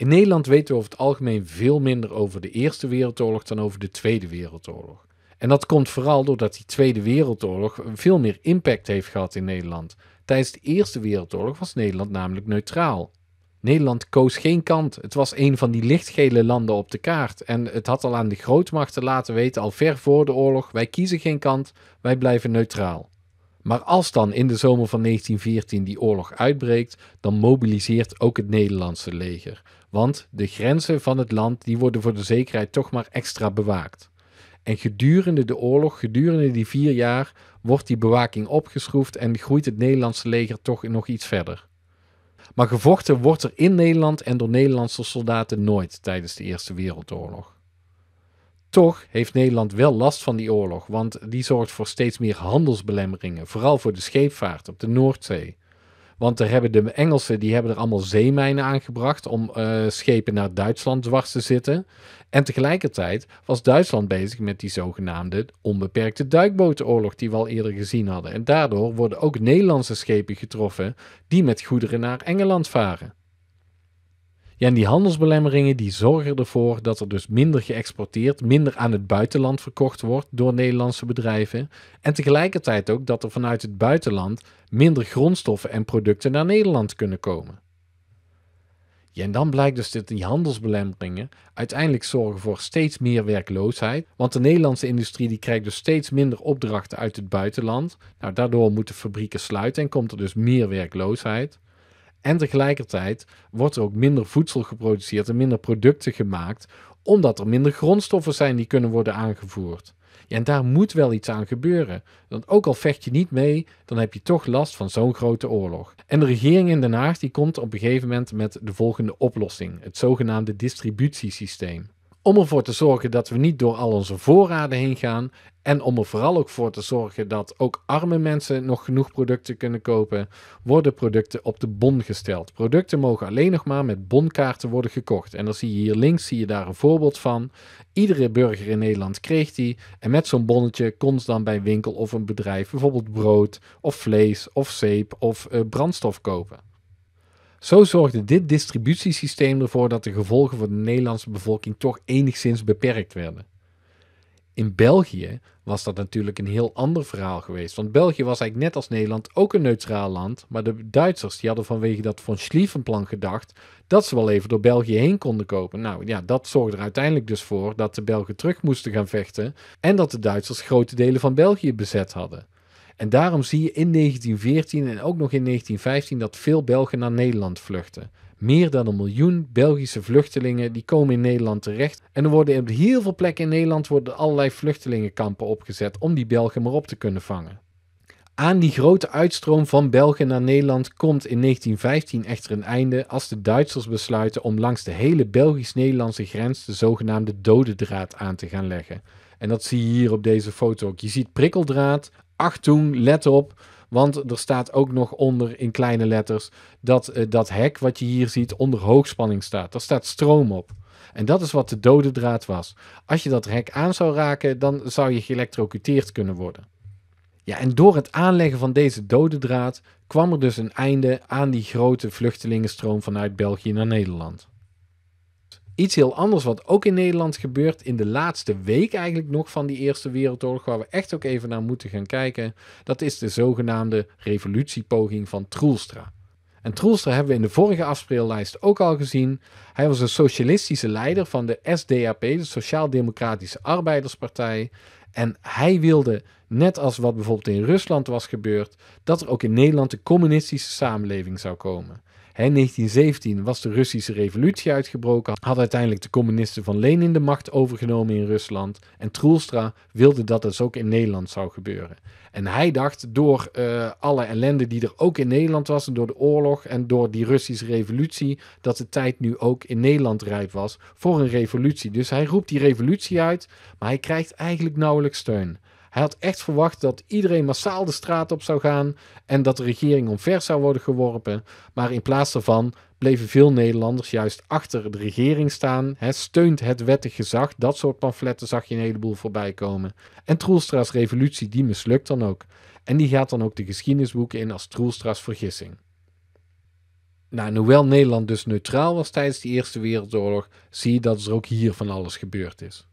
In Nederland weten we over het algemeen veel minder over de Eerste Wereldoorlog dan over de Tweede Wereldoorlog. En dat komt vooral doordat die Tweede Wereldoorlog veel meer impact heeft gehad in Nederland. Tijdens de Eerste Wereldoorlog was Nederland namelijk neutraal. Nederland koos geen kant. Het was een van die lichtgele landen op de kaart. En het had al aan de grootmachten laten weten, al ver voor de oorlog: wij kiezen geen kant, wij blijven neutraal. Maar als dan in de zomer van 1914 die oorlog uitbreekt, dan mobiliseert ook het Nederlandse leger. Want de grenzen van het land die worden voor de zekerheid toch maar extra bewaakt. En gedurende de oorlog, gedurende die vier jaar, wordt die bewaking opgeschroefd en groeit het Nederlandse leger toch nog iets verder. Maar gevochten wordt er in Nederland en door Nederlandse soldaten nooit tijdens de Eerste Wereldoorlog. Toch heeft Nederland wel last van die oorlog, want die zorgt voor steeds meer handelsbelemmeringen, vooral voor de scheepvaart op de Noordzee. Want er hebben de Engelsen die hebben er allemaal zeemijnen aangebracht om eh, schepen naar Duitsland dwars te zitten. En tegelijkertijd was Duitsland bezig met die zogenaamde onbeperkte duikbotenoorlog die we al eerder gezien hadden. En daardoor worden ook Nederlandse schepen getroffen die met goederen naar Engeland varen. Ja, die handelsbelemmeringen die zorgen ervoor dat er dus minder geëxporteerd, minder aan het buitenland verkocht wordt door Nederlandse bedrijven. En tegelijkertijd ook dat er vanuit het buitenland minder grondstoffen en producten naar Nederland kunnen komen. Ja, en dan blijkt dus dat die handelsbelemmeringen uiteindelijk zorgen voor steeds meer werkloosheid. Want de Nederlandse industrie die krijgt dus steeds minder opdrachten uit het buitenland. Nou, daardoor moeten fabrieken sluiten en komt er dus meer werkloosheid. En tegelijkertijd wordt er ook minder voedsel geproduceerd en minder producten gemaakt, omdat er minder grondstoffen zijn die kunnen worden aangevoerd. Ja, en daar moet wel iets aan gebeuren. Want ook al vecht je niet mee, dan heb je toch last van zo'n grote oorlog. En de regering in Den Haag die komt op een gegeven moment met de volgende oplossing: het zogenaamde distributiesysteem. Om ervoor te zorgen dat we niet door al onze voorraden heen gaan. En om er vooral ook voor te zorgen dat ook arme mensen nog genoeg producten kunnen kopen, worden producten op de bon gesteld. Producten mogen alleen nog maar met bonkaarten worden gekocht. En dan zie je hier links zie je daar een voorbeeld van. Iedere burger in Nederland kreeg die. En met zo'n bonnetje kon ze dan bij een winkel of een bedrijf bijvoorbeeld brood of vlees of zeep of eh, brandstof kopen. Zo zorgde dit distributiesysteem ervoor dat de gevolgen voor de Nederlandse bevolking toch enigszins beperkt werden. In België was dat natuurlijk een heel ander verhaal geweest, want België was eigenlijk net als Nederland ook een neutraal land, maar de Duitsers die hadden vanwege dat von Schlieffenplan gedacht dat ze wel even door België heen konden kopen. Nou ja, dat zorgde er uiteindelijk dus voor dat de Belgen terug moesten gaan vechten en dat de Duitsers grote delen van België bezet hadden. En daarom zie je in 1914 en ook nog in 1915 dat veel Belgen naar Nederland vluchten. Meer dan een miljoen Belgische vluchtelingen die komen in Nederland terecht. En er worden op heel veel plekken in Nederland worden allerlei vluchtelingenkampen opgezet om die Belgen maar op te kunnen vangen. Aan die grote uitstroom van Belgen naar Nederland komt in 1915 echter een einde als de Duitsers besluiten om langs de hele Belgisch-Nederlandse grens de zogenaamde dode draad aan te gaan leggen. En dat zie je hier op deze foto ook. Je ziet prikkeldraad, Achtung, let op. Want er staat ook nog onder in kleine letters dat eh, dat hek wat je hier ziet onder hoogspanning staat. Daar staat stroom op. En dat is wat de dode draad was. Als je dat hek aan zou raken, dan zou je geëlectrocuteerd kunnen worden. Ja, en door het aanleggen van deze dode draad kwam er dus een einde aan die grote vluchtelingenstroom vanuit België naar Nederland iets heel anders wat ook in Nederland gebeurt in de laatste week eigenlijk nog van die Eerste Wereldoorlog, waar we echt ook even naar moeten gaan kijken. Dat is de zogenaamde revolutiepoging van Troelstra. En Troelstra hebben we in de vorige afspeellijst ook al gezien. Hij was een socialistische leider van de SDAP, de Sociaal-Democratische Arbeiderspartij. En hij wilde, net als wat bijvoorbeeld in Rusland was gebeurd, dat er ook in Nederland een communistische samenleving zou komen. In 1917 was de Russische revolutie uitgebroken, had uiteindelijk de communisten van Lenin de macht overgenomen in Rusland. En Troelstra wilde dat dat dus ook in Nederland zou gebeuren. En hij dacht, door eh, alle ellende die er ook in Nederland was, en door de oorlog en door die Russische revolutie, dat de tijd nu ook in Nederland rijp was voor een revolutie. Dus hij roept die revolutie uit, maar hij krijgt eigenlijk nauwelijks steun. Hij had echt verwacht dat iedereen massaal de straat op zou gaan en dat de regering omver zou worden geworpen. Maar in plaats daarvan bleven veel Nederlanders juist achter de regering staan. He, steunt het wettig gezag. Dat soort pamfletten zag je een heleboel voorbij komen. En Troelstra's revolutie, die mislukt dan ook. En die gaat dan ook de geschiedenisboeken in als Troelstra's vergissing. Nou, hoewel Nederland dus neutraal was tijdens de Eerste Wereldoorlog, zie je dat er ook hier van alles gebeurd is.